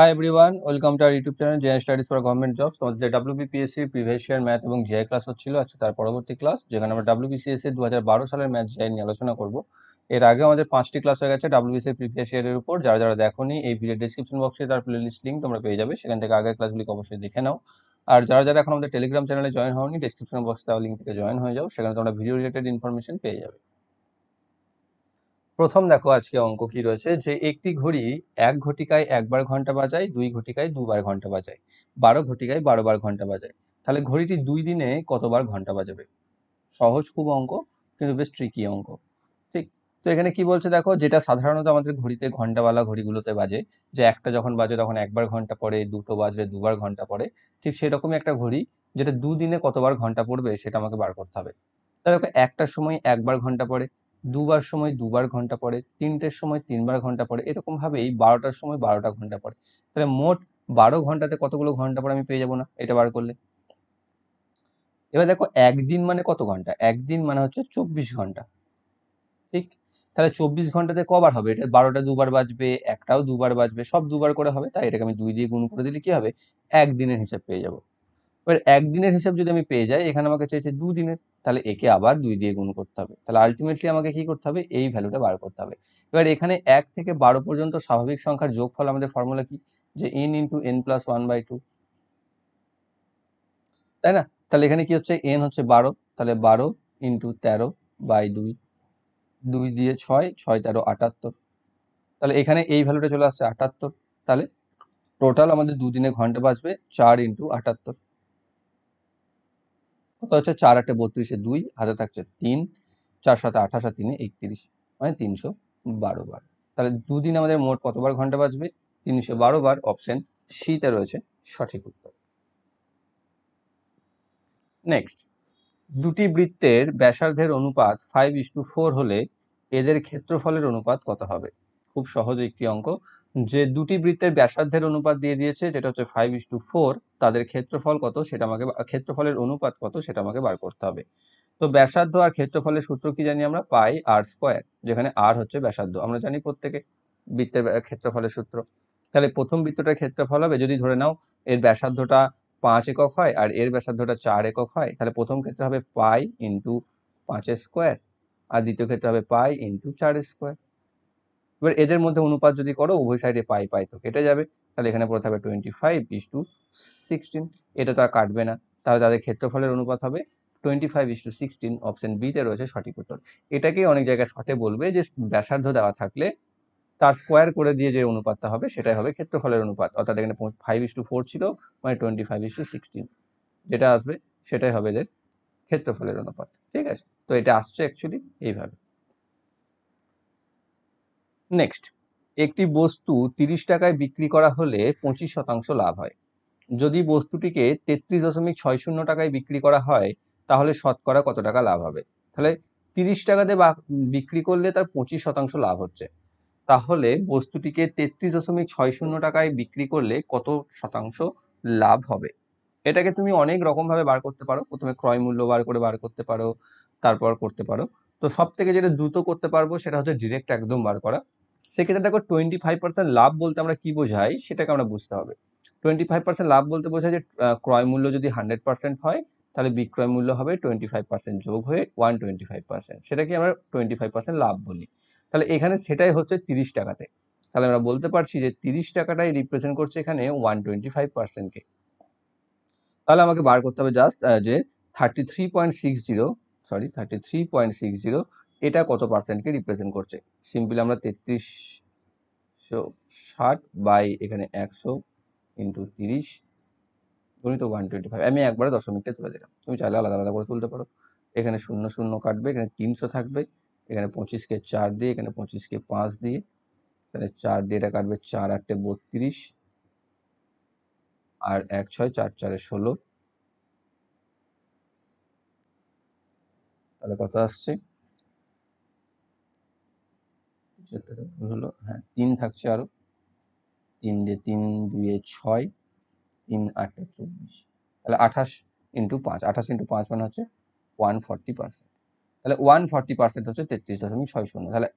high everyone welcome to our YouTube channel gen studies for government jobs তোমাদের যে WBPSC previous year math এবং GI class হচ্ছিল আজকে তার পরবর্তী ক্লাস যেখানে আমরা ডাব্লিউবিসিএসসি e দু হাজার বারো সালের ম্যাথ জিআই নিয়ে আলোচনা করব এর আগে আমাদের পাঁচটি ক্লাস হয়ে গেছে ডাব্লিউবিসি প্রিভিয়াস ইয়ারের উপর যারা যারা দেখোনি এই ভিডিও ডিসক্রিপশন বক্সে তার প্লে লিস্ট লিঙ্ক তোমরা পেয়ে যাবে সেখান থেকে আগের ক্লাসগুলিকে অবশ্যই দেখে নাও আর যারা যারা এখন আমাদের টেলিগ্রাম চ্যানেলে জয়েন হওনি ডিসক্রিপশন বক্সে তার লিঙ্ক থেকে জয়েন হয়ে যাও সেখানে তোমরা ভিডিও রিলেটেড ইনফরমেশন পেয়ে যাবে প্রথম দেখো আজকে অঙ্ক কি রয়েছে যে একটি ঘড়ি এক ঘটিকায় একবার ঘন্টা বাজায় দুই ঘটিকায় দুবার ঘন্টা বাজায় বারো ঘটিকায় বারো বার ঘন্টা বাজায় তাহলে ঘড়িটি দুই দিনে কতবার ঘন্টা বাজাবে সহজ খুব অঙ্ক কিন্তু বেশ ট্রিকি অঙ্ক ঠিক তো এখানে কি বলছে দেখো যেটা সাধারণত আমাদের ঘড়িতে ঘন্টাওয়ালা ঘড়িগুলোতে বাজে যে একটা যখন বাজে তখন একবার ঘন্টা পড়ে দুটো বাজলে দুবার ঘন্টা পড়ে ঠিক সেরকমই একটা ঘড়ি যেটা দুদিনে কতবার ঘন্টা পড়বে সেটা আমাকে বার করতে হবে তাহলে একটার সময় একবার ঘন্টা পড়ে দুবার সময় দুবার ঘন্টা পড়ে তিনটের সময় তিনবার ঘন্টা পড়ে এরকমভাবেই বারোটার সময় বারোটা ঘন্টা পড়ে তাহলে মোট বারো ঘন্টাতে কতগুলো ঘন্টা পরে আমি পেয়ে যাবো না এটা বার করলে এবার দেখো একদিন মানে কত ঘন্টা একদিন মানে হচ্ছে চব্বিশ ঘন্টা ঠিক তাহলে চব্বিশ ঘন্টাতে কবার হবে এটা বারোটা দুবার বাজবে একটাও দুবার বাজবে সব দুবার করে হবে তাই এটাকে আমি দুই দিয়ে গুণ করে দিলে কি হবে একদিনের হিসাব পেয়ে যাবো এবার একদিনের হিসাব যদি আমি পেয়ে যাই এখানে আমাকে চেয়েছে দুদিনের তাহলে একে আবার দুই দিয়ে গুণ করতে হবে তাহলে আলটিমেটলি আমাকে কি করতে হবে এই ভ্যালুটা বার করতে হবে এবার এখানে এক থেকে বারো পর্যন্ত স্বাভাবিক সংখ্যার যোগফল আমাদের ফর্মুলা কি যে N into N plus one by two তাই না তাহলে এখানে কি হচ্ছে এন হচ্ছে বারো তাহলে বারো ইন্টু তেরো বাই দুই দুই দিয়ে ছয় ছয় তেরো আটাত্তর তাহলে এখানে এই ভ্যালুটা চলে আসছে আটাত্তর তাহলে টোটাল আমাদের দুদিনে ঘন্টা বাঁচবে চার ইন্টু আটাত্তর কত হচ্ছে চার আটে বত্রিশে দুই হাতে থাকছে তিন চার সাথে আঠাশ আর তিনে একত্রিশ মানে তিনশো বারো বার তাহলে দুদিন আমাদের মোট কতবার ঘন্টা বাজবে তিনশো বারো বার অপশন সিতে রয়েছে সঠিক উত্তর নেক্সট দুটি বৃত্তের ব্যাসার্ধের অনুপাত ফাইভ ইস টু ফোর হলে এদের ক্ষেত্রফলের অনুপাত কত হবে খুব সহজ একটি অঙ্ক যে দুটি বৃত্তের ব্যাসার্ধের অনুপাত দিয়ে দিয়েছে যেটা হচ্ছে ফাইভ ইস টু ফোর তাদের ক্ষেত্রফল কত সেটা আমাকে ক্ষেত্রফলের অনুপাত কত সেটা আমাকে বার করতে হবে তো ব্যাসার্ধ আর ক্ষেত্রফলের সূত্র কি জানি আমরা পাই আর স্কোয়ার যেখানে আর হচ্ছে ব্যাসার্ধ আমরা জানি প্রত্যেকে বৃত্তের ক্ষেত্রফলের সূত্র তাহলে প্রথম বৃত্তটার ক্ষেত্রফল হবে যদি ধরে নাও এর ব্যাসার্ধটা পাঁচ একক হয় আর এর ব্যাসার্ধটা চার একক হয় তাহলে প্রথম ক্ষেত্রে হবে পাই ইন্টু পাঁচের স্কোয়ার আর দ্বিতীয় ক্ষেত্রে হবে পাই ইন্টু চার স্কোয়ার এবার এদের মধ্যে অনুপাত যদি করো উভয় সাইডে পাই পাই তো কেটে যাবে তাহলে এখানে পড়ে থাকবে twenty five is to sixteen এটা তো আর কাটবে না তাহলে তাদের ক্ষেত্রফলের অনুপাত হবে twenty five is to sixteen option বিতে রয়েছে সঠিক উত্তর এটাকেই অনেক জায়গায় শর্টে বলবে যে ব্যাসার্ধ দেওয়া থাকলে তার স্কোয়ার করে দিয়ে যে অনুপাতটা হবে সেটাই হবে ক্ষেত্রফলের অনুপাত অর্থাৎ এখানে ফাইভ ইস টু ফোর ছিল মানে twenty five is to sixteen যেটা আসবে সেটাই হবে এদের ক্ষেত্রফলের অনুপাত ঠিক আছে তো এটা আসছে অ্যাকচুয়ালি এইভাবে নেক্সট একটি বস্তু তিরিশ টাকায় বিক্রি করা হলে পঁচিশ শতাংশ লাভ হয় যদি বস্তুটিকে তেত্রিশ দশমিক ছয় শূন্য টাকায় বিক্রি করা হয় তাহলে শতকরা কত টাকা লাভ হবে তাহলে তিরিশ টাকাতে বিক্রি করলে তার পঁচিশ শতাংশ লাভ হচ্ছে তাহলে বস্তুটিকে তেত্রিশ দশমিক ছয় শূন্য টাকায় বিক্রি করলে কত শতাংশ লাভ হবে এটাকে তুমি অনেক রকমভাবে বার করতে পারো প্রথমে ক্রয় মূল্য বার করে বার করতে পারো তারপর করতে পারো তো সব থেকে যেটা দ্রুত করতে পারবো সেটা হচ্ছে ডিরেক্ট একদম বার করা সেক্ষেত্রে দেখো টোয়েন্টি ফাইভ পার্সেন্ট লাভ বলতে আমরা কী বোঝাই সেটাকে আমরা বুঝতে হবে টোয়েন্টি ফাইভ পার্সেন্ট লাভ বলতে বোঝায় যে ক্রয় মূল্য যদি হান্ড্রেড পার্সেন্ট হয় তাহলে বিক্রয় মূল্য হবে টোয়েন্টি ফাইভ পার্সেন্ট যোগ হয়ে ওয়ান টোয়েন্টি ফাইভ পার্সেন্ট সেটাকে আমরা টোয়েন্টি ফাইভ পার্সেন্ট লাভ বলি তাহলে এখানে সেটাই হচ্ছে তিরিশ টাকাতে তাহলে আমরা বলতে পারছি যে তিরিশ টাকাটাই রিপ্রেজেন্ট করছে এখানে ওয়ান টোয়েন্টি ফাইভ পার্সেন্টকে তাহলে আমাকে বার করতে হবে জাস্ট যে thirty three point six zero sorry thirty three point six zero এটা কত পার্সেন্টকে রিপ্রেজেন্ট করছে সিম্পলি আমরা তেত্রিশশো ষাট বাই এখানে একশো ইন্টু তিরিশ গণিত ওয়ান টোয়েন্টি ফাইভ আমি একবারে দশমিকটা তুলে দিলাম তুমি চাইলে আলাদা আলাদা করে তুলতে পারো এখানে শূন্য শূন্য কাটবে এখানে তিনশো থাকবে এখানে পঁচিশকে চার দিয়ে এখানে পঁচিশকে পাঁচ দিয়ে এখানে চার দিয়ে এটা কাটবে চার আটটে বত্রিশ আর এক ছয় চার চারে ষোলো তাহলে কত আসছে সেটা হলো হ্যাঁ তিন থাকছে আরও তিন দিয়ে তিন দুয়ে ছয় তিন আটটা চব্বিশ তাহলে আঠাশ ইন্টু পাঁচ আঠাশ ইন্টু পাঁচ মানে হচ্ছে ওয়ান ফর্টি পার্সেন্ট তাহলে ওয়ান ফর্টি পার্সেন্ট হচ্ছে তেত্রিশ দশমিক ছয় শূন্য তাহলে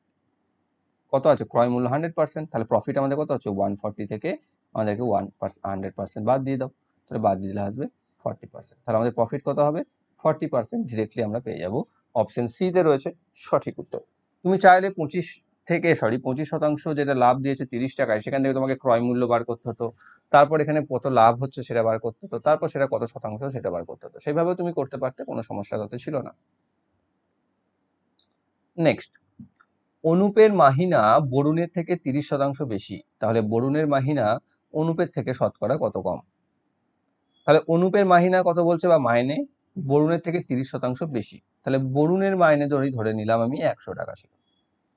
কত আছে ক্রয় মূল্য হান্ড্রেড পার্সেন্ট তাহলে প্রফিট আমাদের কত আছে ওয়ান ফর্টি থেকে আমাদেরকে ওয়ান পার্সেন্ট হান্ড্রেড পার্সেন্ট বাদ দিয়ে দাও তাহলে বাদ দিয়ে দিলে আসবে ফর্টি পার্সেন্ট তাহলে আমাদের প্রফিট কত হবে ফর্টি পার্সেন্ট ডিরেক্টলি আমরা পেয়ে যাবো অপশন সিতে রয়েছে সঠিক উত্তর তুমি চাইলে পঁচিশ থেকে সরি পঁচিশ শতাংশ যেটা লাভ দিয়েছে তিরিশ টাকায় সেখান থেকে তোমাকে ক্রয় মূল্য বার করতে হতো তারপর এখানে কত লাভ হচ্ছে সেটা বার করতে হতো তারপর সেটা কত শতাংশ সেটা বার করতে হতো সেইভাবে তুমি করতে পারতে কোনো সমস্যা তাতে ছিল না নেক্সট অনুপের মাহিনা বরুণের থেকে তিরিশ শতাংশ বেশি তাহলে বরুণের মাহিনা অনুপের থেকে শতকরা কত কম তাহলে অনুপের মাহিনা কত বলছে বা মাইনে বরুণের থেকে তিরিশ শতাংশ বেশি তাহলে বরুণের মাইনে ধরে ধরে নিলাম আমি একশো টাকা ছিল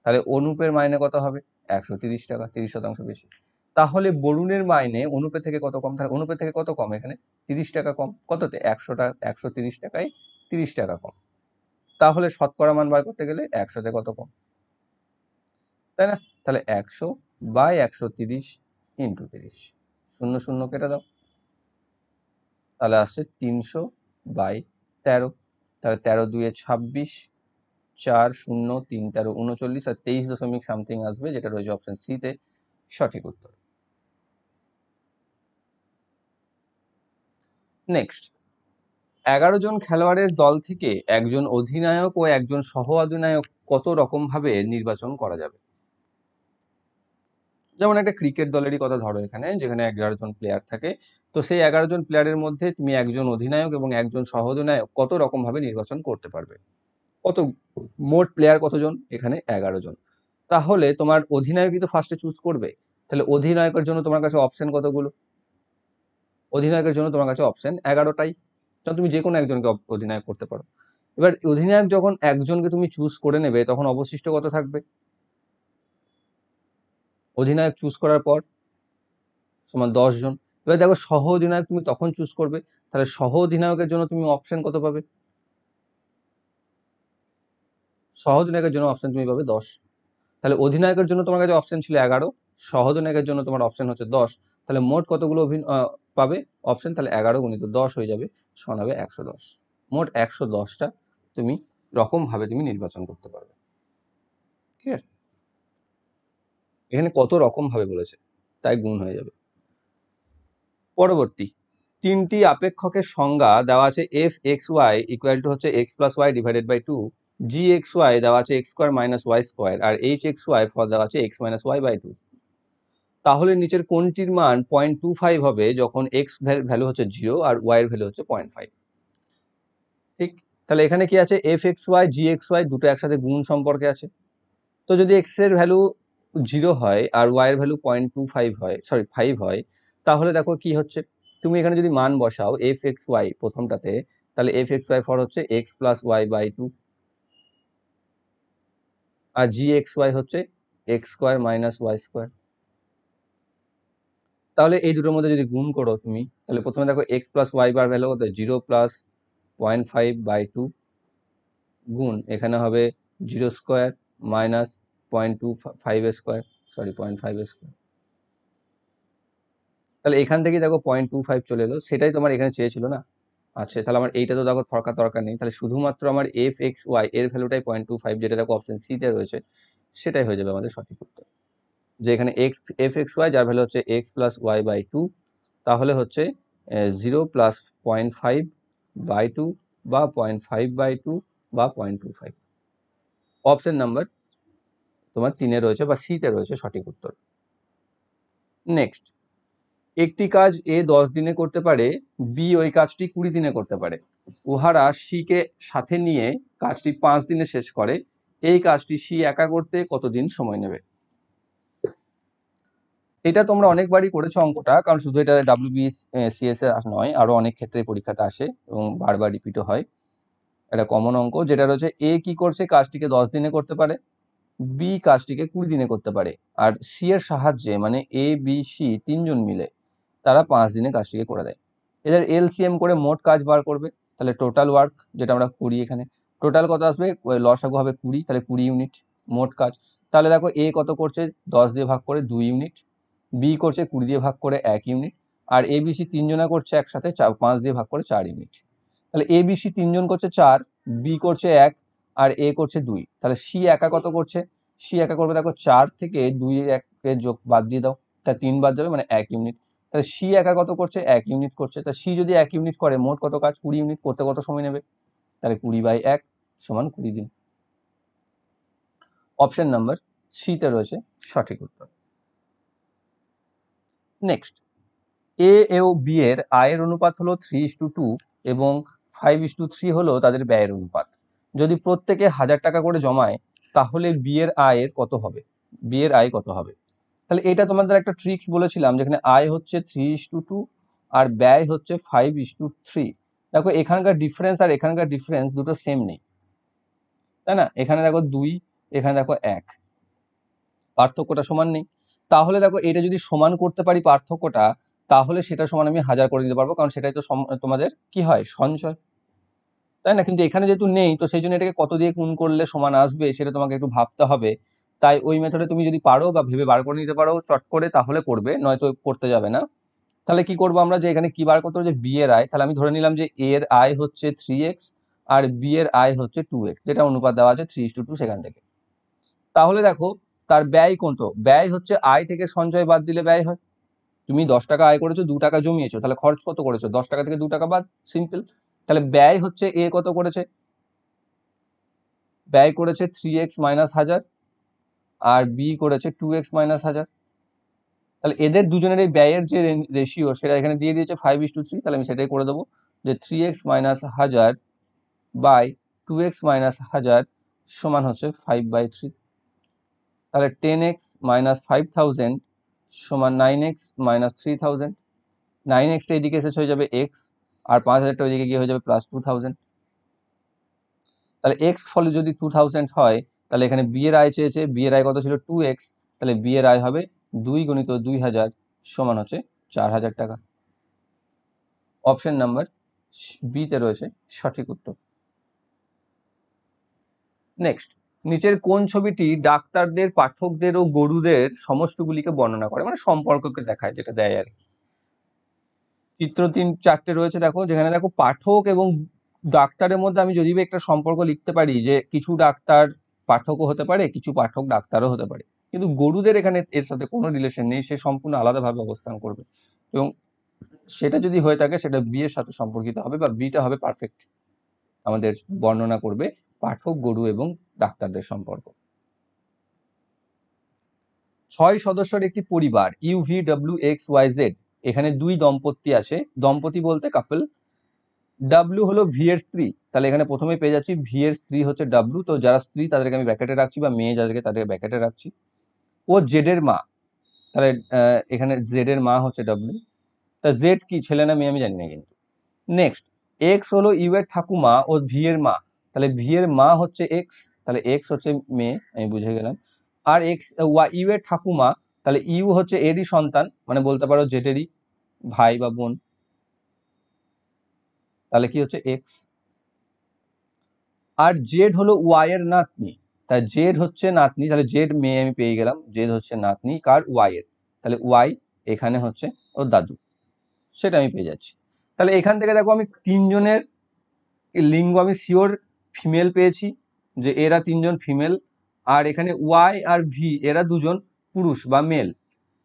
তাহলে অনুপের মাইনে কত হবে একশো তিরিশ টাকা তিরিশ শতাংশ বেশি তাহলে বরুণের মাইনে অনুপের থেকে কত কম থাকে অনুপের থেকে কত কম এখানে তিরিশ টাকা কম কততে একশো টাকা একশো তিরিশ টাকায় তিরিশ টাকা কম তাহলে শতকরা মান বার করতে গেলে একশোতে কত কম তাই না তাহলে একশো বাই একশো তিরিশ ইন্টু তিরিশ শূন্য শূন্য কেটে দাও তাহলে আসছে তিনশো বাই তেরো তাহলে তেরো দুয়ে ছাব্বিশ চার শূন্য তিন তেরো উনচল্লিশ আর তেইশ দশমিক সামথিং আসবে যেটা রয়েছে অপশান সিতে সঠিক উত্তর নেক্সট এগারো জন খেলোয়াড়ের দল থেকে একজন অধিনায়ক ও একজন সহ অধিনায়ক কত রকমভাবে নির্বাচন করা যাবে যেমন একটা ক্রিকেট দলেরই কথা ধরো এখানে যেখানে এগারো জন প্লেয়ার থাকে তো সেই এগারো জন প্লেয়ারের মধ্যে তুমি একজন অধিনায়ক এবং একজন সহ অধিনায়ক কত রকমভাবে নির্বাচন করতে পারবে কত মোট প্লেয়ার কতজন এখানে এগারো জন তাহলে তোমার অধিনায়কই তো ফার্স্টে চুজ করবে তাহলে অধিনায়কের জন্য তোমার কাছে অপশন কতগুলো অধিনায়কের জন্য তোমার কাছে অপশন এগারোটাই কারণ তুমি যে কোনো একজনকে অধিনায়ক করতে পারো এবার অধিনায়ক যখন একজনকে তুমি চুজ করে নেবে তখন অবশিষ্ট কত থাকবে অধিনায়ক চুজ করার পর সমান জন এবার দেখো সহ অধিনায়ক তুমি তখন চুজ করবে তাহলে সহ অধিনায়কের জন্য তুমি অপশন কত পাবে সহজ অধিনায়কের জন্য অপশন তুমি পাবে দশ তাহলে অধিনায়কের জন্য তোমার কাছে অপশন ছিল এগারো সহজ অধিনায়কের জন্য তোমার অপশন হচ্ছে দশ তাহলে মোট কতগুলো পাবে অপশন তাহলে এগারো গুণিত দশ হয়ে যাবে হবে একশো দশ মোট একশো দশটা তুমি রকমভাবে তুমি নির্বাচন করতে পারবে ঠিক আছে এখানে কত রকমভাবে বলেছে তাই গুণ হয়ে যাবে পরবর্তী তিনটি আপেক্ষকের সংজ্ঞা দেওয়া আছে F X Y equal to হচ্ছে X plus Y divided by two G X Y দেওয়া আছে X square minus Y square আর এইচ এক্স ওয়াই ফর দেওয়া আছে X minus Y by two তাহলে নিচের কোনটির মান পয়েন্ট টু ফাইভ হবে যখন এক্স ভ্যালু হচ্ছে জিরো আর ওয়াইয়ের ভ্যালু হচ্ছে পয়েন্ট ফাইভ ঠিক তাহলে এখানে কি আছে F X Y G X Y দুটো একসাথে গুণ সম্পর্কে আছে তো যদি এক্সের ভ্যালু জিরো হয় আর ওয়াইয়ের ভ্যালু পয়েন্ট টু ফাইভ হয় সরি ফাইভ হয় তাহলে দেখো কি হচ্ছে তুমি এখানে যদি মান বসাও এফ এক্স ওয়াই প্রথমটাতে তাহলে এফ এক্স ওয়াই ফর হচ্ছে X plus Y by two আর জি এক্স ওয়াই হচ্ছে X square minus Y square তাহলে এই দুটোর মধ্যে যদি গুণ করো তুমি তাহলে প্রথমে দেখো এক্স প্লাস ওয়াই বার ভ্যালু কত zero plus point five by two গুণ এখানে হবে zero square minus point two five square sorry point five square তাহলে এখান থেকে দেখো পয়েন্ট টু ফাইভ চলে এলো সেটাই তোমার এখানে চেয়েছিল না আচ্ছা তাহলে আমার এইটা তো দেখো থাকার দরকার নেই তাহলে শুধুমাত্র আমার এফ এক্স ওয়াই এর ভ্যালুটাই পয়েন্ট টু ফাইভ যেটা দেখো অপশন সিতে রয়েছে সেটাই হয়ে যাবে আমাদের সঠিক উত্তর যে এখানে এক্স এফ এক্স ওয়াই যার ভ্যালু হচ্ছে X plus Y by two তাহলে হচ্ছে zero plus point five by two বা পয়েন্ট ফাইভ বাই টু বা point two five option number তোমার তিনে রয়েছে বা সিতে রয়েছে সঠিক উত্তর নেক্সট একটি কাজ এ দশ দিনে করতে পারে বি ওই কাজটি কুড়ি দিনে করতে পারে উহারা সিকে সাথে নিয়ে কাজটি পাঁচ দিনে শেষ করে এই কাজটি সি একা করতে কতদিন সময় নেবে এটা তোমরা অনেকবারই করেছো অঙ্কটা কারণ শুধু এটা ডাব্লিউবি সিএস নয় আরও অনেক ক্ষেত্রে পরীক্ষাতে আসে এবং বারবার রিপিটও হয় এটা কমন অঙ্ক যেটা রয়েছে এ কি করছে কাজটিকে দশ দিনে করতে পারে বি কাজটিকে কুড়ি দিনে করতে পারে আর সি এর সাহায্যে মানে এ বি সি তিনজন মিলে তারা পাঁচ দিনে কাজটিকে করে দেয় এদের এলসিএম করে মোট কাজ বার করবে তাহলে টোটাল ওয়ার্ক যেটা আমরা করি এখানে টোটাল কত আসবে আগু হবে কুড়ি তাহলে কুড়ি ইউনিট মোট কাজ তাহলে দেখো এ কত করছে দশ দিয়ে ভাগ করে দুই ইউনিট বি করছে কুড়ি দিয়ে ভাগ করে এক ইউনিট আর এ বিসি তিনজনা করছে একসাথে চার পাঁচ দিয়ে ভাগ করে চার ইউনিট তাহলে এ বিসি তিনজন করছে চার বি করছে এক আর এ করছে দুই তাহলে সি একা কত করছে সি একা করবে দেখো চার থেকে দুই এক যোগ বাদ দিয়ে দাও তা তিন বাদ যাবে মানে এক ইউনিট তাহলে সি একা কত করছে এক ইউনিট করছে তা সি যদি এক ইউনিট করে মোট কত কাজ কুড়ি ইউনিট করতে কত সময় নেবে তাহলে কুড়ি বাই এক সমান কুড়ি দিন অপশন নাম্বার সিতে রয়েছে সঠিক উত্তর নেক্সট এ ও বি এর আয়ের অনুপাত হলো থ্রি ইস টু টু এবং ফাইভ ইস টু থ্রি হলো তাদের ব্যয়ের অনুপাত যদি প্রত্যেকে হাজার টাকা করে জমায় তাহলে বিয়ের আয়ের কত হবে বিয়ের আয় কত হবে তাহলে এটা তোমাদের একটা ট্রিক্স বলেছিলাম যেখানে আয় হচ্ছে থ্রি টু টু আর ব্যয় হচ্ছে ফাইভ টু থ্রি দেখো এখানকার ডিফারেন্স আর এখানকার ডিফারেন্স দুটো সেম নেই তাই না এখানে দেখো দুই এখানে দেখো এক পার্থক্যটা সমান নেই তাহলে দেখো এটা যদি সমান করতে পারি পার্থক্যটা তাহলে সেটা সমান আমি হাজার করে দিতে পারবো কারণ সেটাই তো তোমাদের কি হয় সঞ্চয় তাই না কিন্তু এখানে যেহেতু নেই তো সেই জন্য এটাকে কত দিয়ে গুণ করলে সমান আসবে সেটা তোমাকে একটু ভাবতে হবে তাই ওই মেথডে তুমি যদি পারো বা ভেবে বার করে নিতে পারো চট করে তাহলে করবে নয়তো করতে যাবে না তাহলে কি করব আমরা যে এখানে কি বার করতে যে বি এর আয় তাহলে আমি ধরে নিলাম যে এ এর আয় হচ্ছে থ্রি এক্স আর বি এর আয় হচ্ছে টু এক্স যেটা অনুপাত দেওয়া আছে থ্রি টু টু সেখান থেকে তাহলে দেখো তার ব্যয় কত ব্যয় হচ্ছে আয় থেকে সঞ্চয় বাদ দিলে ব্যয় হয় তুমি দশ টাকা আয় করেছো দু টাকা জমিয়েছো তাহলে খরচ কত করেছো দশ টাকা থেকে দু টাকা বাদ সিম্পল তাহলে ব্যয় হচ্ছে এ কত করেছে ব্যয় করেছে থ্রি এক্স মাইনাস হাজার আর বি করেছে টু এক্স মাইনাস হাজার তাহলে এদের দুজনের এই ব্যয়ের যে রেশিও সেটা এখানে দিয়ে দিয়েছে ফাইভ ইস টু থ্রি তাহলে আমি সেটাই করে দেবো যে থ্রি এক্স মাইনাস হাজার বাই টু এক্স মাইনাস হাজার সমান হচ্ছে ফাইভ বাই থ্রি তাহলে ten x minus five thousand সমান nine x minus three thousand nine এক্সটা এদিকে এসে হয়ে যাবে এক্স আর পাঁচ হাজারটা ওইদিকে গিয়ে হয়ে যাবে প্লাস টু থাউজেন্ড তাহলে এক্স ফলে যদি টু থাউজেন্ড হয় তাহলে এখানে বিয়ের আয় চেয়েছে বিয়ের আয় কত ছিল টু এক্স তাহলে বিয়ের আয় হবে দুই গণিত দুই হাজার সমান হচ্ছে চার হাজার টাকা অপশন নাম্বার বিতে রয়েছে সঠিক উত্তর নেক্সট নিচের কোন ছবিটি ডাক্তারদের পাঠকদের ও গরুদের সমষ্টগুলিকে বর্ণনা করে মানে সম্পর্ককে দেখায় যেটা দেয় আর কি চিত্র তিন চারটে রয়েছে দেখো যেখানে দেখো পাঠক এবং ডাক্তারের মধ্যে আমি যদি একটা সম্পর্ক লিখতে পারি যে কিছু ডাক্তার পাঠকও হতে পারে কিছু পাঠক ডাক্তারও হতে পারে কিন্তু গরুদের এখানে এর সাথে কোনো রিলেশন নেই সে সম্পূর্ণ আলাদাভাবে অবস্থান করবে এবং সেটা যদি হয়ে থাকে সেটা বিয়ের সাথে সম্পর্কিত হবে বা বিটা হবে পারফেক্ট আমাদের বর্ণনা করবে পাঠক গরু এবং ডাক্তারদের সম্পর্ক ছয় সদস্যের একটি পরিবার U V W X Y Z এখানে দুই দম্পতি আসে দম্পতি বলতে কাপল ডাব্লু হলো ভি এর স্ত্রী তাহলে এখানে প্রথমে পেয়ে যাচ্ছি ভি এর স্ত্রী হচ্ছে ডাব্লু তো যারা স্ত্রী তাদেরকে আমি ব্যাকেটে রাখছি বা মেয়ে যাদেরকে তাদেরকে ব্যাকেটে রাখছি ও জেডের মা তাহলে এখানে জেডের মা হচ্ছে ডাব্লু তা জেড কি ছেলে না মেয়ে আমি জানি না কিন্তু নেক্সট এক্স হলো ইউ এর ঠাকুমা ও ভি এর মা তাহলে ভি এর মা হচ্ছে এক্স তাহলে এক্স হচ্ছে মেয়ে আমি বুঝে গেলাম আর এক্স ওয়া ইউ এর ঠাকুমা তাহলে ইউ হচ্ছে এরই সন্তান মানে বলতে পারো জেটেরই ভাই বা বোন তাহলে কি হচ্ছে এক্স আর জেড হলো ওয়াইয়ের নাতনি তাই জেড হচ্ছে নাতনি তাহলে জেড মেয়ে আমি পেয়ে গেলাম জেড হচ্ছে নাতনি কার ওয়াইয়ের তাহলে ওয়াই এখানে হচ্ছে ও দাদু সেটা আমি পেয়ে যাচ্ছি তাহলে এখান থেকে দেখো আমি তিনজনের লিঙ্গ আমি শিওর ফিমেল পেয়েছি যে এরা তিনজন ফিমেল আর এখানে ওয়াই আর ভি এরা দুজন পুরুষ বা মেল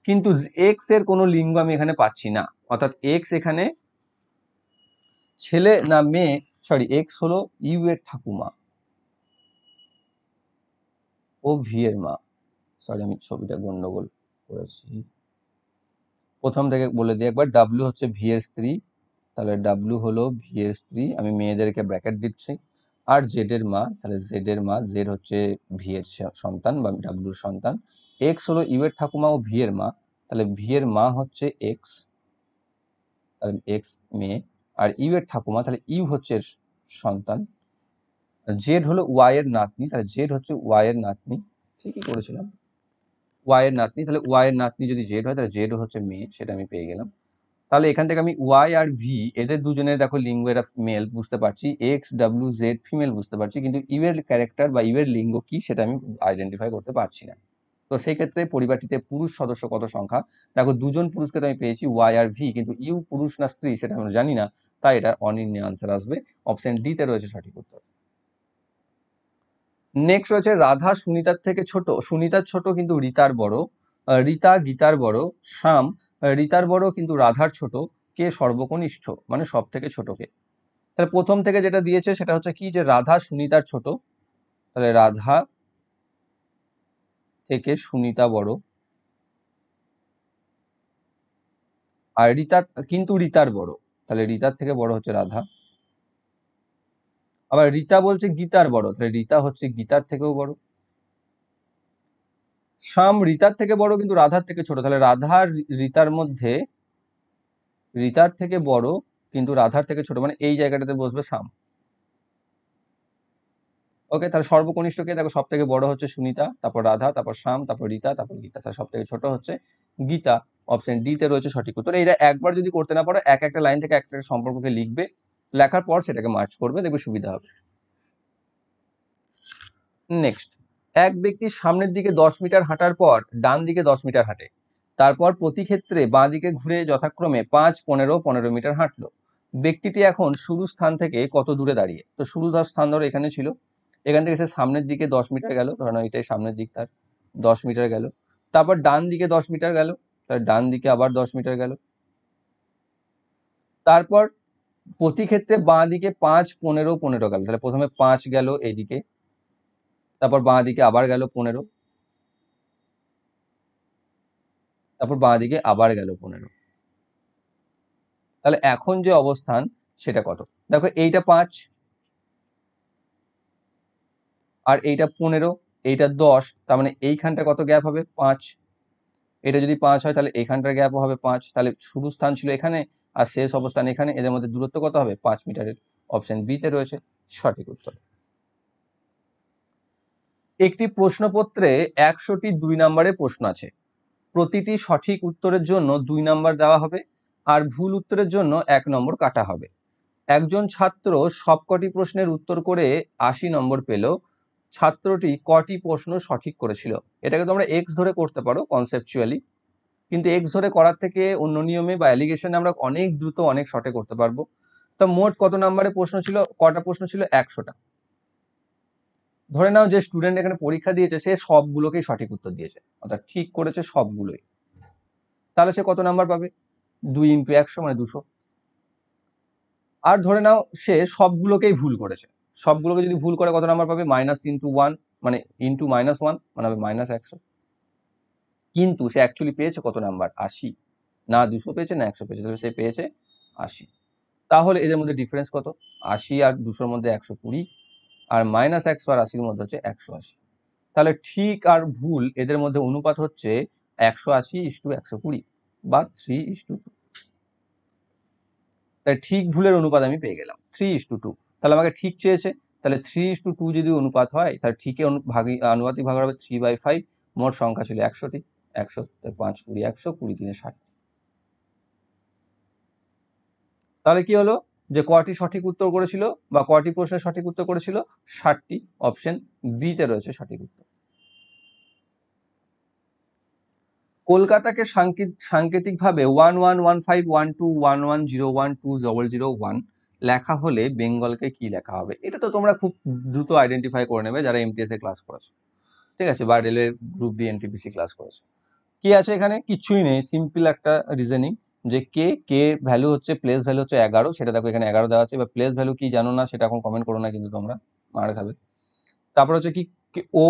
কিন্তু এক্স এর কোনো লিঙ্গ আমি এখানে পাচ্ছি না অর্থাৎ এক্স এখানে ছেলে না মেয়ে সরি এক্স হলো ইউ এর ঠাকুমা ও ভি এর মা সরি আমি ছবিটা গন্ডগোল করেছি প্রথম থেকে বলে দিই একবার ডাব্লিউ হচ্ছে ভি এর স্ত্রী তাহলে ডাব্লিউ হলো ভি এর স্ত্রী আমি মেয়েদেরকে ব্র্যাকেট দিচ্ছি আর জেড এর মা তাহলে জেড এর মা জেড হচ্ছে ভি এর সন্তান বা ডাব্লিউর সন্তান এক্স হলো ইউ এর ঠাকুমা ও ভি এর মা তাহলে ভি এর মা হচ্ছে এক্স তাহলে এক্স মেয়ে আর ইউ এর ঠাকুমা তাহলে ইউ হচ্ছে এর সন্তান জেড হলো ওয়াই এর নাতনি তাহলে জেড হচ্ছে ওয়াই এর নাতনি ঠিকই করেছিলাম ওয়াই এর নাতনি তাহলে ওয়াই এর নাতনি যদি জেড হয় তাহলে জেড হচ্ছে মেয়ে সেটা আমি পেয়ে গেলাম তাহলে এখান থেকে আমি ওয়াই আর ভি এদের দুজনের দেখো লিঙ্গ এরা মেল বুঝতে পারছি এক্স ডাব্লিউ জেড ফিমেল বুঝতে পারছি কিন্তু ইউ এর ক্যারেক্টার বা ইউ এর লিঙ্গ কি সেটা আমি আইডেন্টিফাই করতে পারছি না তো সেই ক্ষেত্রে পরিবারটিতে পুরুষ সদস্য কত সংখ্যা দেখো দুজন পুরুষকে তো আমি পেয়েছি ওয়াই আর ভি কিন্তু ইউ পুরুষ না স্ত্রী সেটা আমরা জানি না তাই এটা অনির্ণয় আনসার আসবে অপশন ডিতে রয়েছে সঠিক উত্তর নেক্সট রয়েছে রাধা সুনিতার থেকে ছোট সুনিতার ছোট কিন্তু রীতার বড় রীতা গীতার বড় শ্যাম রীতার বড় কিন্তু রাধার ছোট কে সর্বকনিষ্ঠ মানে সব থেকে ছোটকে তাহলে প্রথম থেকে যেটা দিয়েছে সেটা হচ্ছে কি যে রাধা সুনিতার ছোট তাহলে রাধা থেকে সুনিতা বড় আর রিতা কিন্তু রিতার বড় তাহলে রিতার থেকে বড় হচ্ছে রাধা আবার রিতা বলছে গীতার বড় তাহলে রিতা হচ্ছে গীতার থেকেও বড় শ্যাম রিতার থেকে বড় কিন্তু রাধার থেকে ছোট তাহলে রাধার রিতার মধ্যে রিতার থেকে বড় কিন্তু রাধার থেকে ছোট মানে এই জায়গাটাতে বসবে শ্যাম ওকে তাহলে সর্বকনিষ্ঠকে দেখো সব থেকে বড় হচ্ছে সুনিতা তারপর রাধা তারপর শ্যাম তারপর রীতা তারপর গীতা তার সব থেকে ছোট হচ্ছে গীতা অপশন ডি তে রয়েছে সঠিক উত্তর এটা একবার যদি করতে না পারো এক একটা লাইন থেকে একটা সম্পর্ককে লিখবে লেখার পর সেটাকে মার্চ করবে দেখবে সুবিধা হবে নেক্সট এক ব্যক্তি সামনের দিকে দশ মিটার হাঁটার পর ডান দিকে দশ মিটার হাঁটে তারপর প্রতি ক্ষেত্রে বাঁ দিকে ঘুরে যথাক্রমে পাঁচ পনেরো পনেরো মিটার হাঁটলো ব্যক্তিটি এখন শুরু স্থান থেকে কত দূরে দাঁড়িয়ে তো শুরু স্থান ধরো এখানে ছিল এখান থেকে সে সামনের দিকে দশ মিটার গেল ধরো না এটাই সামনের দিক তার দশ মিটার গেল তারপর ডান দিকে দশ মিটার গেল তার ডান দিকে আবার দশ মিটার গেল তারপর প্রতি ক্ষেত্রে বাঁ দিকে পাঁচ পনেরো পনেরো গেল তাহলে প্রথমে পাঁচ গেল এদিকে তারপর বাঁ দিকে আবার গেল পনেরো তারপর বাঁ দিকে আবার গেল পনেরো তাহলে এখন যে অবস্থান সেটা কত দেখো এইটা পাঁচ আর এইটা পনেরো এইটা দশ তার মানে এইখানটা কত গ্যাপ হবে পাঁচ এটা যদি পাঁচ হয় তাহলে এইখানটার গ্যাপ হবে পাঁচ তাহলে শুরু স্থান ছিল এখানে আর শেষ অবস্থান এখানে এদের মধ্যে দূরত্ব কত হবে পাঁচ মিটারের অপশন বিতে রয়েছে সঠিক উত্তর একটি প্রশ্নপত্রে একশোটি দুই নম্বরের প্রশ্ন আছে প্রতিটি সঠিক উত্তরের জন্য দুই নম্বর দেওয়া হবে আর ভুল উত্তরের জন্য এক নম্বর কাটা হবে একজন ছাত্র সবকটি প্রশ্নের উত্তর করে আশি নম্বর পেল ছাত্রটি কটি প্রশ্ন সঠিক করেছিল এটাকে তোমরা এক্স ধরে করতে পারো কনসেপচুয়ালি কিন্তু এক্স ধরে করার থেকে অন্য নিয়মে বা অ্যালিগেশনে আমরা অনেক দ্রুত অনেক শর্টে করতে পারবো তো মোট কত নাম্বারে প্রশ্ন ছিল কটা প্রশ্ন ছিল একশোটা ধরে নাও যে স্টুডেন্ট এখানে পরীক্ষা দিয়েছে সে সবগুলোকেই সঠিক উত্তর দিয়েছে অর্থাৎ ঠিক করেছে সবগুলোই তাহলে সে কত নাম্বার পাবে দুই ইন্টু একশো মানে দুশো আর ধরে নাও সে সবগুলোকেই ভুল করেছে সবগুলোকে যদি ভুল করে কত নাম্বার পাবে মাইনাস ইন্টু ওয়ান মানে ইন্টু মাইনাস ওয়ান মানে হবে মাইনাস একশো কিন্তু সে অ্যাকচুয়ালি পেয়েছে কত নাম্বার আশি না দুশো পেয়েছে না একশো পেয়েছে তাহলে সে পেয়েছে আশি তাহলে এদের মধ্যে ডিফারেন্স কত আশি আর দুশোর মধ্যে একশো কুড়ি আর মাইনাস একশো আর আশির মধ্যে হচ্ছে একশো আশি তাহলে ঠিক আর ভুল এদের মধ্যে অনুপাত হচ্ছে একশো আশি ইস টু একশো কুড়ি বা থ্রি ইস টু টু তাই ঠিক ভুলের অনুপাত আমি পেয়ে গেলাম থ্রি ইস টু টু তাহলে আমাকে ঠিক চেয়েছে তাহলে থ্রি টু টু যদি অনুপাত হয় তাহলে ঠিকে ভাগি আনুপাতিক ভাগ হবে থ্রি বাই ফাইভ মোট সংখ্যা ছিল একশোটি একশো পাঁচ কুড়ি একশো কুড়ি তিনে ষাট তাহলে কি হলো যে কটি সঠিক উত্তর করেছিল বা কটি প্রশ্নের সঠিক উত্তর করেছিল ষাটটি অপশন বিতে রয়েছে সঠিক উত্তর কলকাতাকে সাংকেতিকভাবে one one one five one two one one zero one two double zero one লেখা হলে বেঙ্গলকে কি লেখা হবে এটা তো তোমরা খুব দ্রুত আইডেন্টিফাই করে নেবে যারা এমটিএসে ক্লাস করেছো ঠিক আছে বা রেলের গ্রুপ ডি এনটিপিসি ক্লাস করেছো কি আছে এখানে কিছুই নেই সিম্পল একটা রিজনিং যে কে কে ভ্যালু হচ্ছে প্লেস ভ্যালু হচ্ছে এগারো সেটা দেখো এখানে এগারো দেওয়া আছে বা প্লেস ভ্যালু কি জানো না সেটা এখন কমেন্ট করো না কিন্তু তোমরা মার খাবে তারপর হচ্ছে কি ও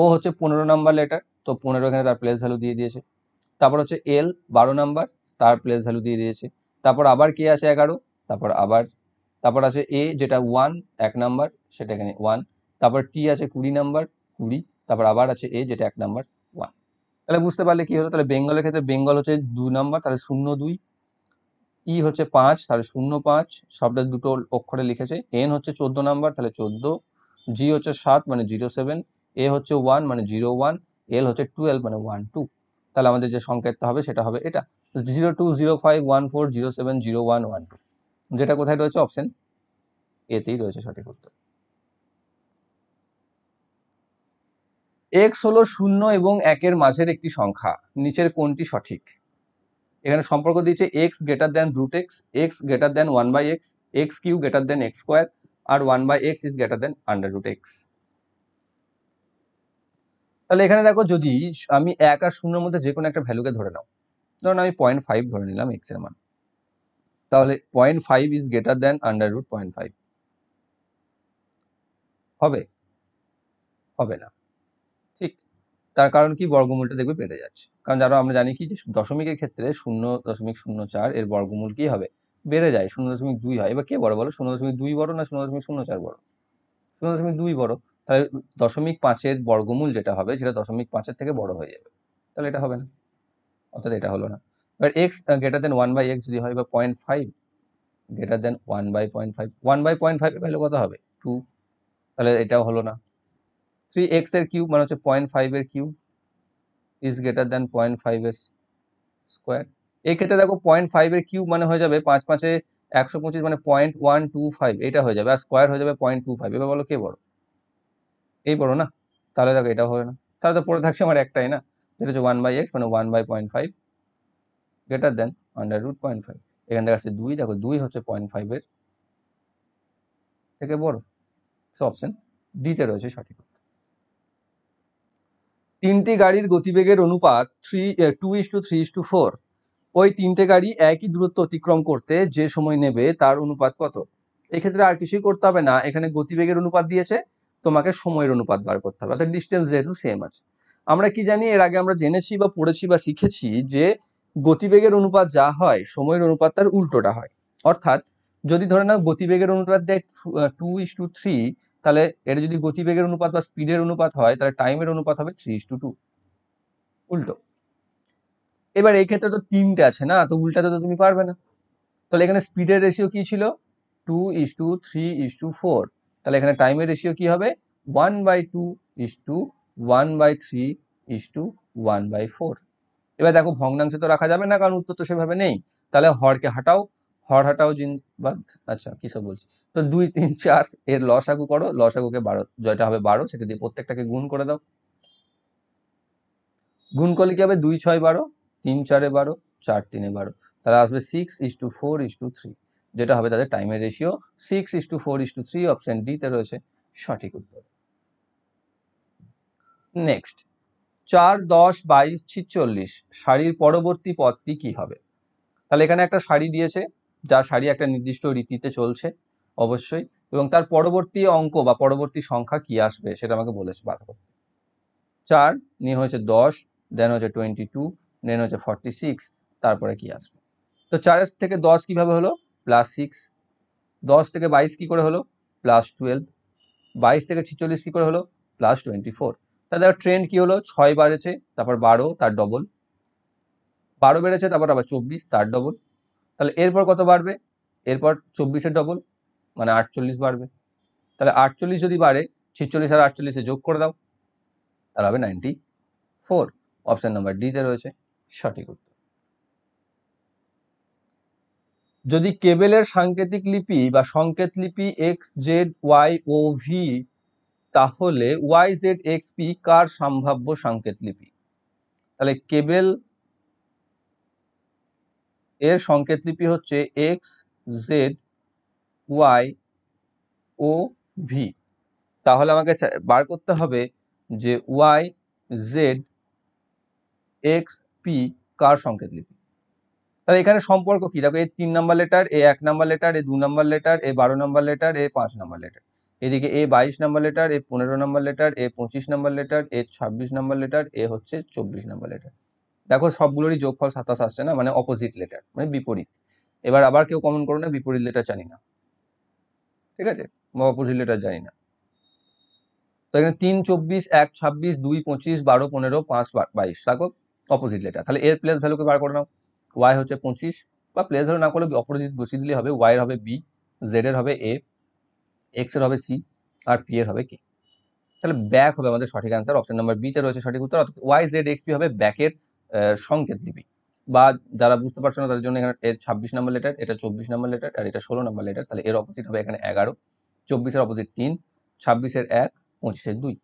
ও হচ্ছে পনেরো নাম্বার লেটার তো পনেরো এখানে তার প্লেস ভ্যালু দিয়ে দিয়েছে তারপর হচ্ছে এল বারো নাম্বার তার প্লেস ভ্যালু দিয়ে দিয়েছে তারপর আবার কে আছে এগারো তারপর আবার তারপর আছে এ যেটা ওয়ান এক নাম্বার সেটা এখানে ওয়ান তারপর টি আছে কুড়ি নাম্বার কুড়ি তারপর আবার আছে এ যেটা এক নাম্বার ওয়ান তাহলে বুঝতে পারলে কি হলো তাহলে বেঙ্গলের ক্ষেত্রে বেঙ্গল হচ্ছে দু নাম্বার তাহলে শূন্য দুই ই e হচ্ছে পাঁচ তাহলে শূন্য পাঁচ সবটা দুটো অক্ষরে লিখেছে এন হচ্ছে চোদ্দো নাম্বার তাহলে চোদ্দো জি হচ্ছে সাত মানে জিরো সেভেন এ হচ্ছে ওয়ান মানে জিরো ওয়ান এল হচ্ছে টুয়েলভ মানে ওয়ান টু তাহলে আমাদের যে সংকেতটা হবে সেটা হবে এটা zero two zero five one four zero seven zero one one two যেটা কোথায় রয়েছে অপশন এতেই রয়েছে সঠিক উত্তর এক্স হলো শূন্য এবং একের মাঝের একটি সংখ্যা নিচের কোনটি সঠিক এখানে সম্পর্ক দিয়েছে x greater than root x x greater than one by x x cube greater than x square আর one by x is greater than under root x তাহলে এখানে দেখো যদি আমি এক আর শূন্যর মধ্যে যে কোনো একটা ভ্যালুকে ধরে নাও ধরুন আমি পয়েন্ট ফাইভ ধরে নিলাম এক্স এর মান তাহলে point five is greater than under root point five হবে হবে না ঠিক তার কারণ কি বর্গমূলটা দেখবে বেড়ে যাচ্ছে কারণ যারা আমরা জানি কি যে দশমিকের ক্ষেত্রে শূন্য দশমিক শূন্য চার এর বর্গমূল কি হবে বেড়ে যায় শূন্য দশমিক দুই হয় এবার কে বড় বলো শূন্য দশমিক দুই বড় না শূন্য দশমিক শূন্য চার বড় শূন্য দশমিক দুই বড় তাহলে দশমিক পাঁচের বর্গমূল যেটা হবে সেটা দশমিক পাঁচের থেকে বড় হয়ে যাবে তাহলে এটা হবে না অর্থাৎ এটা হলো না এবার x greater than one by x যদি হয় বা point five greater than one by point five one by point ফাইভের ভ্যালু কত হবে টু তাহলে এটাও হলো না থ্রি এক্সের কিউব মানে হচ্ছে পয়েন্ট ফাইভের cube is greater than point ফাইভের স্কোয়ার এই ক্ষেত্রে দেখো পয়েন্ট ফাইভের কিউব মানে হয়ে যাবে পাঁচ পাঁচে একশো পঁচিশ মানে পয়েন্ট ওয়ান টু ফাইভ এটা হয়ে যাবে আর স্কোয়ার হয়ে যাবে পয়েন্ট টু ফাইভ এবার বলো কে বড় এই বড় না তাহলে দেখো এটা হবে না তাহলে তো পড়ে থাকছে আমার একটাই না যেটা হচ্ছে ওয়ান বাই এক্স মানে one by point five greater than under root point five এখান থেকে আসছে দুই দেখো দুই হচ্ছে পয়েন্ট ফাইভের থেকে বড় সো অপশন ডিতে রয়েছে সঠিক তিনটি গাড়ির গতিবেগের অনুপাত three two is two three is two four ওই তিনটে গাড়ি একই দূরত্ব অতিক্রম করতে যে সময় নেবে তার অনুপাত কত এক্ষেত্রে আর কিছুই করতে হবে না এখানে গতিবেগের অনুপাত দিয়েছে তোমাকে সময়ের অনুপাত বার করতে হবে অর্থাৎ ডিস্টেন্স যেহেতু সেম আছে আমরা কি জানি এর আগে আমরা জেনেছি বা পড়েছি বা শিখেছি যে গতিবেগের অনুপাত যা হয় সময়ের অনুপাত তার উল্টোটা হয় অর্থাৎ যদি ধরে নাও গতিবেগের অনুপাত দেয় টু ইস টু থ্রি তাহলে এটা যদি গতিবেগের অনুপাত বা স্পিডের অনুপাত হয় তাহলে টাইমের অনুপাত হবে থ্রি ইস টু টু উল্টো এবার এই ক্ষেত্রে তো তিনটে আছে না তো উল্টাতে তো তুমি পারবে না তাহলে এখানে স্পিডের রেশিও কি ছিল two is two three is two four তাহলে এখানে টাইমের রেশিও কি হবে one by two is to one by three is to one by four এবার দেখো ভগ্নাংশে তো রাখা যাবে না কারণ উত্তর তো সেভাবে নেই তাহলে হরকে হাটাও হর হাটাও জিন বাদ আচ্ছা কিসব বলছি তো দুই তিন চার এর লসাগু করো লসাগুকে বারো জয়টা হবে বারো সেটা দিয়ে প্রত্যেকটাকে গুণ করে দাও গুণ করলে কি হবে দুই ছয় বারো তিন চারে বারো চার তিনে বারো তাহলে আসবে six is two four is two three যেটা হবে তাদের টাইমের ratio six is two four is two three option ডিতে রয়েছে সঠিক উত্তর নেক্সট চার দশ বাইশ ছিচল্লিশ শাড়ির পরবর্তী পদটি কি হবে তাহলে এখানে একটা শাড়ি দিয়েছে যা শাড়ি একটা নির্দিষ্ট রীতিতে চলছে অবশ্যই এবং তার পরবর্তী অঙ্ক বা পরবর্তী সংখ্যা কি আসবে সেটা আমাকে বলেছে বার করতে চার নিয়ে হয়েছে দশ দেন হচ্ছে টোয়েন্টি টু দেন হচ্ছে ফর্টি সিক্স তারপরে কি আসবে তো চারের থেকে দশ কিভাবে হলো প্লাস সিক্স দশ থেকে বাইশ কী করে হলো প্লাস টুয়েলভ বাইশ থেকে ছিচল্লিশ কী করে হলো প্লাস টোয়েন্টি ফোর তাহলে দেখো ট্রেন্ড কি হলো ছয় বাড়েছে তারপর বারো তার ডবল বারো বেড়েছে তারপর আবার চব্বিশ তার ডবল তাহলে এরপর কত বাড়বে এরপর চব্বিশের ডবল মানে আটচল্লিশ বাড়বে তাহলে আটচল্লিশ যদি বাড়ে ছিচল্লিশ আর আটচল্লিশে যোগ করে দাও তাহলে হবে নাইনটি ফোর অপশান নাম্বার ডিতে রয়েছে সঠিক উত্তর যদি কেবেলের সাংকেতিক লিপি বা সংকেত লিপি X Z Y O V তাহলে ওয়াই জেড এক্স পি কার সম্ভাব্য সংকেত লিপি তাহলে কেবেল এর সংকেত লিপি হচ্ছে X Z Y O V তাহলে আমাকে বার করতে হবে যে ওয়াই জেড এক্স পি কার সংকেত লিপি তাহলে এখানে সম্পর্ক কী দেখো এ তিন নাম্বার লেটার এ এক নাম্বার লেটার এ দু নাম্বার লেটার এ বারো নাম্বার লেটার এ পাঁচ নাম্বার লেটার এদিকে এ বাইশ নম্বর লেটার এ পনেরো নাম্বার লেটার এ পঁচিশ নম্বর লেটার এ ছাব্বিশ নাম্বার লেটার এ হচ্ছে চব্বিশ নাম্বার লেটার দেখো সবগুলোরই যোগফল সাতাশ আসছে না মানে অপোজিট লেটার মানে বিপরীত এবার আবার কেউ কমন করো না বিপরীত লেটার জানি না ঠিক আছে বা অপোজিট লেটার জানি না তো এখানে তিন চব্বিশ এক ছাব্বিশ দুই পঁচিশ বারো পনেরো পাঁচ বাইশ থাকো অপোজিট লেটার তাহলে এর প্লেস ভ্যালুকে বার করে নাও ওয়াই হচ্ছে পঁচিশ বা প্লেস ভ্যালু না করলে অপোজিট বসিয়ে দিলে হবে ওয়াইয়ের হবে বি জেডের হবে এ এক্সের হবে সি আর পি এর হবে কে তাহলে ব্যাক হবে আমাদের সঠিক অ্যান্সার অপশন নাম্বার বিতে রয়েছে সঠিক উত্তর ওয়াই জেড এক্স পি হবে ব্যাকের সংকেত লিপি বা যারা বুঝতে পারছো না তাদের জন্য এখানে এর ছাব্বিশ নম্বর লেটার এটা চব্বিশ নম্বর লেটার আর এটা ষোলো নম্বর লেটার তাহলে এর অপোজিট হবে এখানে এগারো চব্বিশের অপোজিট তিন ছাব্বিশের এক পঁচিশের দুই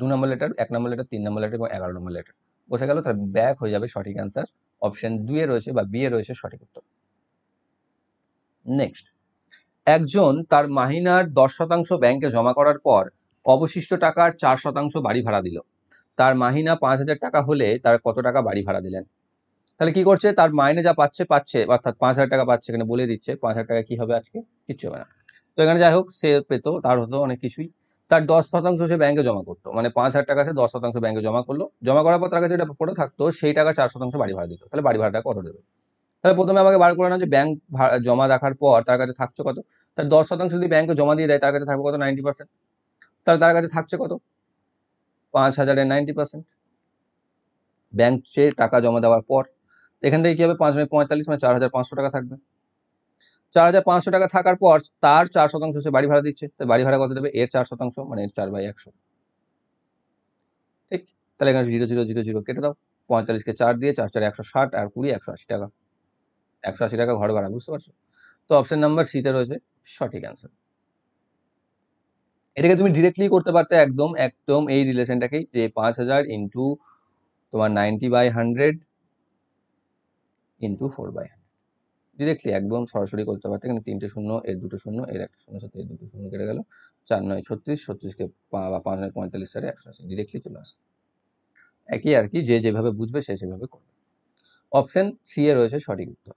দু নম্বর লেটার এক নম্বর লেটার তিন নম্বর লেটার এবং এগারো নম্বর লেটার বোঝা গেল তাহলে ব্যাক হয়ে যাবে সঠিক অ্যান্সার অপশন দুয়ে রয়েছে বা বিয়ে রয়েছে সঠিক উত্তর নেক্সট একজন তার মাহিনার দশ শতাংশ ব্যাংকে জমা করার পর অবশিষ্ট টাকার চার শতাংশ বাড়ি ভাড়া দিল তার মাহিনা পাঁচ হাজার টাকা হলে তার কত টাকা বাড়ি ভাড়া দিলেন তাহলে কি করছে তার মাইনে যা পাচ্ছে পাচ্ছে অর্থাৎ পাঁচ হাজার টাকা পাচ্ছে এখানে বলে দিচ্ছে পাঁচ হাজার টাকা কি হবে আজকে কিচ্ছু হবে না তো এখানে যাই হোক সে পেত তার হতো অনেক কিছুই তার দশ শতাংশ সে ব্যাংকে জমা করতো মানে পাঁচ হাজার টাকা সে দশ শতাংশ ব্যাংকে জমা করলো জমা করার পর তার কাছে যেটা পড়ে থাকতো সেই টাকা চার শতাংশ বাড়ি ভাড়া দিত তাহলে বাড়ি ভাড়াটা কত দেবে তাহলে প্রথমে আমাকে বার করে না যে ব্যাংক জমা রাখার পর তার কাছে থাকছে কত তার দশ শতাংশ যদি ব্যাংকে জমা দিয়ে দেয় তার কাছে থাকবে কত নাইনটি পার্সেন্ট তাহলে তার কাছে থাকছে কত পাঁচ হাজারের নাইনটি পার্সেন্ট ব্যাংক সে টাকা জমা দেওয়ার পর এখান থেকে কী হবে পাঁচ পঁয়তাল্লিশ মানে চার হাজার পাঁচশো টাকা থাকবে চার হাজার পাঁচশো টাকা থাকার পর তার চার শতাংশ সে বাড়ি ভাড়া দিচ্ছে তো বাড়ি ভাড়া কত দেবে এর চার শতাংশ মানে এর চার বাই একশো ঠিক তাহলে এখানে জিরো জিরো জিরো জিরো কেটে দাও পঁয়তাল্লিশকে চার দিয়ে চার চার একশো ষাট আর কুড়ি একশো আশি টাকা একশো আশি টাকা ঘর ভাড়া বুঝতে পারছো তো অপশান নাম্বার সিতে রয়েছে সঠিক অ্যান্সার এটাকে তুমি ডিরেক্টলি করতে পারতে একদম একদম এই রিলেশনটাকেই যে পাঁচ হাজার ইন্টু তোমার ninety by hundred into four by hundred directly একদম সরাসরি করতে পারতে এখানে তিনটে শূন্য এর দুটো শূন্য এর একটা শূন্য সাথে এর দুটো শূন্য কেটে গেল চার নয় ছত্রিশ ছত্রিশকে বা পাঁচ নয় পঁয়তাল্লিশ সালে একশো আশি ডিরেক্টলি চলে আসে একই আর কি যে যেভাবে বুঝবে সে সেভাবে করবে অপশন সি এ রয়েছে সঠিক উত্তর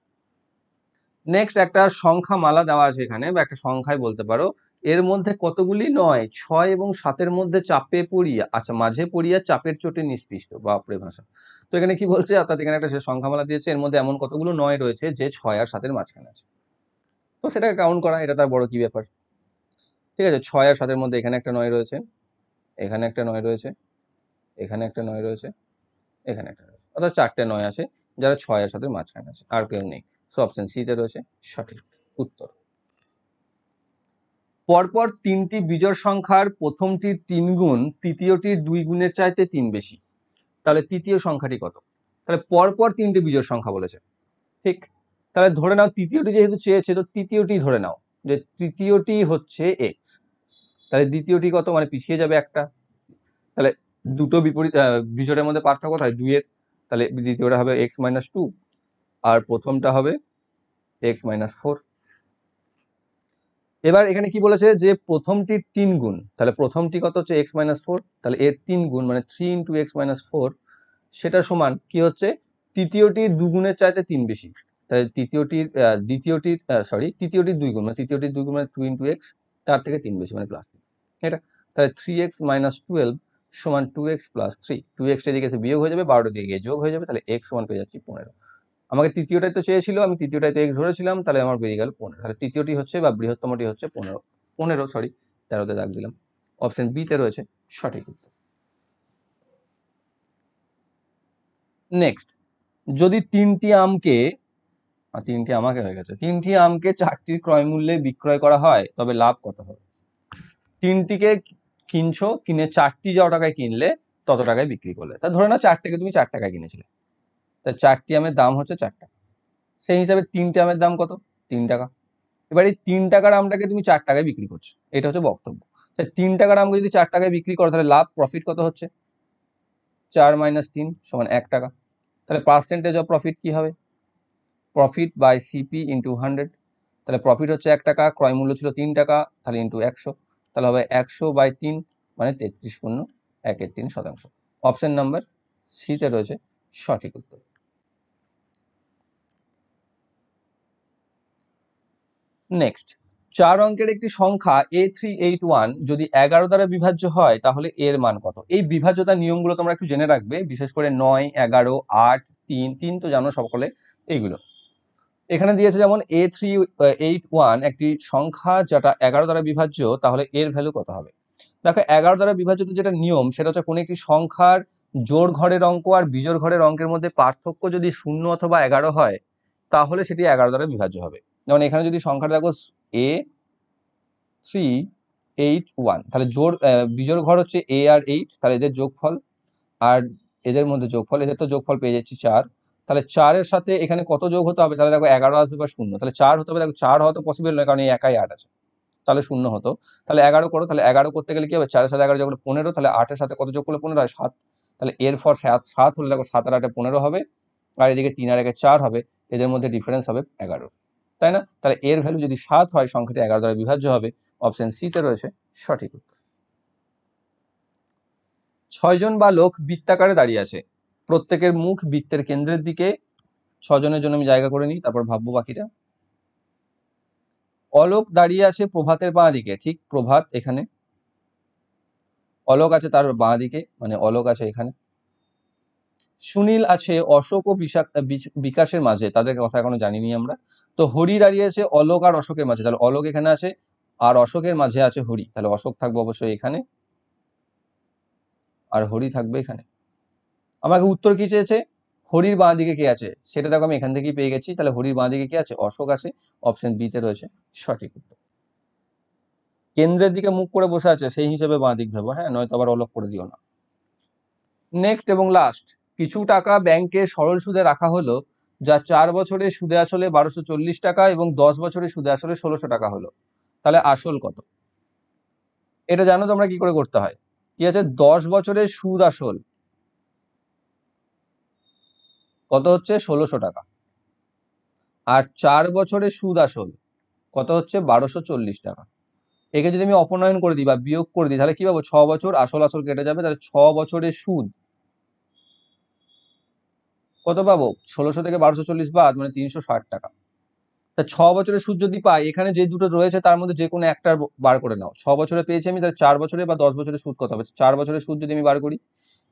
নেক্সট একটা সংখ্যা মালা দেওয়া আছে এখানে বা একটা সংখ্যায় বলতে পারো এর মধ্যে কতগুলি নয় ছয় এবং সাতের মধ্যে চাপে পড়িয়া আচ্ছা মাঝে পড়িয়া চাপের চোটে নিষ্পিষ্ট বাপরে ভাষা তো এখানে কি বলছে অর্থাৎ এখানে একটা সংখ্যা মালা দিয়েছে এর মধ্যে এমন কতগুলো নয় রয়েছে যে ছয় আর সাতের মাঝখানে আছে তো সেটাকে কাউন্ট করা এটা তার বড় কি ব্যাপার ঠিক আছে ছয় আর সাতের মধ্যে এখানে একটা নয় রয়েছে এখানে একটা নয় রয়েছে এখানে একটা নয় রয়েছে এখানে একটা রয়েছে অর্থাৎ চারটে নয় আছে যারা ছয় আর সাতের মাঝখানে আছে আর কেউ নেই সো অপশন সিতে রয়েছে সঠিক উত্তর পরপর তিনটি বিজোড় সংখ্যার প্রথমটির তিন গুণ তৃতীয়টির দুই গুণের চাইতে তিন বেশি তাহলে তৃতীয় সংখ্যাটি কত তাহলে পরপর তিনটি বিজোড় সংখ্যা বলেছে ঠিক তাহলে ধরে নাও তৃতীয়টি যেহেতু চেয়েছে তো তৃতীয়টি ধরে নাও যে তৃতীয়টি হচ্ছে এক্স তাহলে দ্বিতীয়টি কত মানে পিছিয়ে যাবে একটা তাহলে দুটো বিপরীত বিজোড়ের মধ্যে পার্থক্য থাকে দুইয়ের তাহলে দ্বিতীয়টা হবে এক্স মাইনাস টু আর প্রথমটা হবে এক্স মাইনাস ফোর এবার এখানে কি বলেছে যে প্রথমটির তিন গুণ তাহলে প্রথমটি কত হচ্ছে এক্স মাইনাস ফোর তাহলে এর তিন গুণ মানে three into x minus four সেটা সমান কি হচ্ছে তৃতীয়টি দুগুণের চাইতে তিন বেশি তাহলে তৃতীয়টির দ্বিতীয়টির সরি তৃতীয়টির দুই গুণ মানে তৃতীয়টির দুই গুণ মানে টু ইন্টু এক্স তার থেকে তিন বেশি মানে প্লাস তিন এটা তাহলে থ্রি এক্স মাইনাস টুয়েলভ সমান two x plus three two এক্সটা দিকে বিয়োগ হয়ে যাবে বারোটা দিকে যোগ হয়ে যাবে তাহলে এক্স সমান পেয়ে যাচ্ছি পনেরো আমাকে তৃতীয়টাই তো চেয়েছিল আমি তৃতীয়টাই তো এক্স ধরেছিলাম তাহলে আমার বেরিয়ে গেল পনেরো তাহলে তৃতীয়টি হচ্ছে বা বৃহত্তমটি হচ্ছে পনেরো পনেরো সরি তেরোতে দাগ দিলাম অপশন বিতে রয়েছে সঠিক উত্তর নেক্সট যদি তিনটি আমকে তিনটি আমাকে হয়ে গেছে তিনটি আমকে চারটির ক্রয় মূল্যে বিক্রয় করা হয় তবে লাভ কত হবে তিনটিকে কিনছো কিনে চারটি যা টাকায় কিনলে তত টাকায় বিক্রি করলে তা ধরে না চারটাকে তুমি চার টাকায় কিনেছিলে তা চারটি আমের দাম হচ্ছে চার টাকা সেই হিসাবে তিনটে আমের দাম কত তিন টাকা এবার এই তিন টাকার আমটাকে তুমি চার টাকায় বিক্রি করছো এটা হচ্ছে বক্তব্য তাই তিন টাকার আমকে যদি চার টাকায় বিক্রি করো তাহলে লাভ প্রফিট কত হচ্ছে চার মাইনাস তিন সমান এক টাকা তাহলে পার্সেন্টেজ অফ প্রফিট কী হবে profit by CP into hundred তাহলে প্রফিট হচ্ছে এক টাকা ক্রয় মূল্য ছিল তিন টাকা তাহলে ইন্টু একশো তাহলে হবে একশো বাই তিন মানে তেত্রিশ পূর্ণ একের তিন শতাংশ অপশান নাম্বার সিতে রয়েছে সঠিক উত্তর নেক্সট চার অঙ্কের একটি সংখ্যা এ থ্রি এইট ওয়ান যদি এগারো দ্বারা বিভাজ্য হয় তাহলে এর মান কত এই বিভাজ্যতার নিয়মগুলো তোমরা একটু জেনে রাখবে বিশেষ করে নয় এগারো আট তিন তিন তো জানো সকলে এইগুলো এখানে দিয়েছে যেমন এ থ্রি এইট ওয়ান একটি সংখ্যা যেটা এগারো দ্বারা বিভাজ্য তাহলে এর ভ্যালু কত হবে দেখো এগারো দ্বারা বিভাজ্য যেটা নিয়ম সেটা হচ্ছে কোনো একটি সংখ্যার জোর ঘরের অঙ্ক আর বিজোর ঘরের অঙ্কের মধ্যে পার্থক্য যদি শূন্য অথবা এগারো হয় তাহলে সেটি এগারো দ্বারা বিভাজ্য হবে যেমন এখানে যদি সংখ্যাটা দেখো এ থ্রি এইট ওয়ান তাহলে জোর বিজোড় ঘর হচ্ছে এ আর এইট তাহলে এদের যোগফল আর এদের মধ্যে যোগফল এদের তো যোগফল পেয়ে যাচ্ছি চার তাহলে চারের সাথে এখানে কত যোগ হতে হবে তাহলে দেখো এগারো আসবে বা শূন্য তাহলে চার হতে হবে দেখো চার হওয়া তো পসিবল নয় কারণ এই একাই আট আছে তাহলে শূন্য হতো তাহলে এগারো করো তাহলে এগারো করতে গেলে কি হবে চারের সাথে এগারো যোগ পনেরো তাহলে আটের সাথে কত যোগ করলে পনেরো হয় সাত তাহলে এর ফর সাত সাত হলে দেখো সাত আর আটে পনেরো হবে আর এদিকে তিন আর একে চার হবে এদের মধ্যে ডিফারেন্স হবে এগারো তাই না তাহলে এর ভ্যালু যদি সাত হয় সংখ্যাটি এগারো দ্বারা বিভাজ্য হবে অপশন সিতে রয়েছে সঠিক উত্তর ছয়জন বা লোক বৃত্তাকারে দাঁড়িয়ে আছে প্রত্যেকের মুখ বৃত্তের কেন্দ্রের দিকে ছজনের জন্য আমি জায়গা করে নিই তারপর ভাববো বাকিটা অলোক দাঁড়িয়ে আছে প্রভাতের বাঁ দিকে ঠিক প্রভাত এখানে অলোক আছে তার বাঁ দিকে মানে অলোক আছে এখানে সুনীল আছে অশোক ও বিকাশের মাঝে তাদের কথা এখনো জানিনি আমরা তো হরি দাঁড়িয়ে আছে অলোক আর অশোকের মাঝে তাহলে অলোক এখানে আছে আর অশোকের মাঝে আছে হরি তাহলে অশোক থাকবে অবশ্যই এখানে আর হরি থাকবে এখানে আমাকে উত্তর কি চেয়েছে হরির বাঁ দিকে কে আছে সেটা দেখো আমি এখান থেকেই পেয়ে গেছি তাহলে হরির বাঁ দিকে কে আছে অশোক আছে অপশন বিতে রয়েছে সঠিক উত্তর কেন্দ্রের দিকে মুখ করে বসে আছে সেই হিসেবে বাঁ দিক ভেবো হ্যাঁ নয়তো আবার অলোক করে দিও না নেক্সট এবং লাস্ট কিছু টাকা ব্যাংকে সরল সুদে রাখা হলো যা চার বছরে সুদে আসলে বারোশো চল্লিশ টাকা এবং দশ বছরে সুদে আসলে ষোলোশো টাকা হলো তাহলে আসল কত এটা জানো তোমরা কি করে করতে হয় কি আছে দশ বছরে সুদ আসল কত হচ্ছে ষোলোশো টাকা আর চার বছরে সুদ আসল কত হচ্ছে বারোশো চল্লিশ টাকা একে যদি আমি অপনয়ন করে দিই বা বিয়োগ করে দিই তাহলে কি পাবো ছ বছর আসল আসল কেটে যাবে তাহলে ছ বছরের সুদ কত পাবো ষোলোশো থেকে বারোশো চল্লিশ বাদ মানে তিনশো ষাট টাকা তা ছ বছরের সূর্য যদি পাই এখানে যে দুটো রয়েছে তার মধ্যে যে কোনো একটার বার করে নাও ছ বছরে পেয়েছি আমি তাহলে চার বছরে বা দশ বছরে সুদ কত হবে চার বছরের সুদ যদি আমি বার করি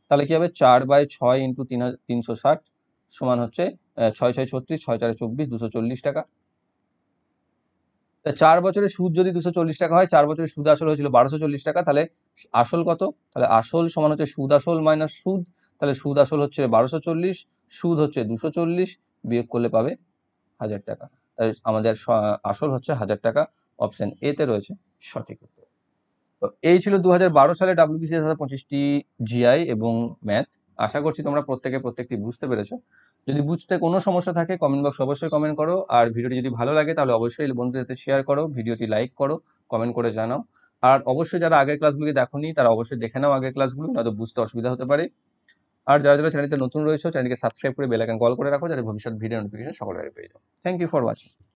তাহলে কি হবে চার বাই ছয় ইন্টু তিন তিনশো ষাট সমান হচ্ছে ছয় ছয় ছত্রিশ ছয় চারে চব্বিশ দুশো চল্লিশ টাকা তা চার বছরের সুদ যদি দুশো চল্লিশ টাকা হয় চার বছরের সুদ আসল হয়েছিল বারোশো চল্লিশ টাকা তাহলে আসল কত তাহলে আসল সমান হচ্ছে সুদ আসল মাইনাস সুদ তাহলে সুদ আসল হচ্ছে বারোশো চল্লিশ সুদ হচ্ছে দুশো চল্লিশ বিয়োগ করলে পাবে হাজার টাকা তাই আমাদের আসল হচ্ছে হাজার টাকা অপশান এতে রয়েছে সঠিক উত্তর তো এই ছিল দু বারো সালে ডাব্লিউবিসিএস হাজার পঁচিশটি জিআই এবং ম্যাথ আশা করছি তোমরা প্রত্যেকে প্রত্যেকটি বুঝতে পেরেছো যদি বুঝতে কোনো সমস্যা থাকে কমেন্ট বক্স অবশ্যই কমেন্ট করো আর ভিডিওটি যদি ভালো লাগে তাহলে অবশ্যই বন্ধুদের সাথে শেয়ার করো ভিডিওটি লাইক করো কমেন্ট করে জানাও আর অবশ্যই যারা আগের ক্লাসগুলি দেখো তারা অবশ্যই দেখে নাও আগের ক্লাসগুলো নয়তো বুঝতে অসুবিধা হতে পারে আর যারা যারা চ্যানেলটা নতুন রয়েছে চ্যানেলকে সাবস্ক্রাইব করে বেলাকান কল করে রাখো যাতে ভবিষ্যৎ ভিডিও নোটিফিকেশন সকলের পেয়ে যাও থ্যাংক ইউ ফর ওয়াচিং